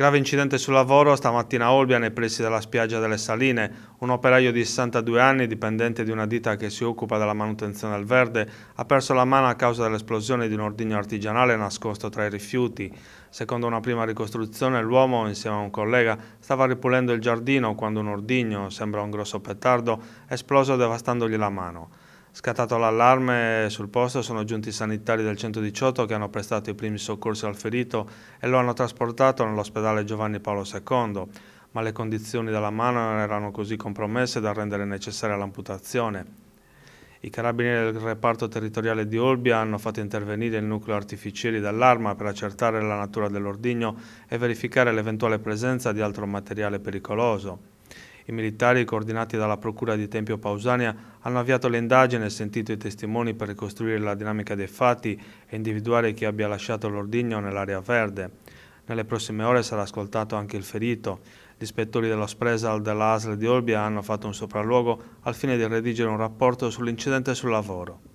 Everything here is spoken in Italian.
Grave incidente sul lavoro stamattina a Olbia nei pressi della spiaggia delle Saline. Un operaio di 62 anni, dipendente di una ditta che si occupa della manutenzione del verde, ha perso la mano a causa dell'esplosione di un ordigno artigianale nascosto tra i rifiuti. Secondo una prima ricostruzione, l'uomo, insieme a un collega, stava ripulendo il giardino quando un ordigno, sembra un grosso petardo, è esploso devastandogli la mano. Scattato l'allarme sul posto sono giunti i sanitari del 118 che hanno prestato i primi soccorsi al ferito e lo hanno trasportato nell'ospedale Giovanni Paolo II, ma le condizioni della mano erano così compromesse da rendere necessaria l'amputazione. I carabinieri del reparto territoriale di Olbia hanno fatto intervenire il nucleo artificieri dell'arma per accertare la natura dell'ordigno e verificare l'eventuale presenza di altro materiale pericoloso. I militari, coordinati dalla Procura di Tempio Pausania, hanno avviato l'indagine e sentito i testimoni per ricostruire la dinamica dei fatti e individuare chi abbia lasciato l'ordigno nell'area verde. Nelle prossime ore sarà ascoltato anche il ferito. Gli ispettori dello Spresal della ASL di Olbia hanno fatto un sopralluogo al fine di redigere un rapporto sull'incidente sul lavoro.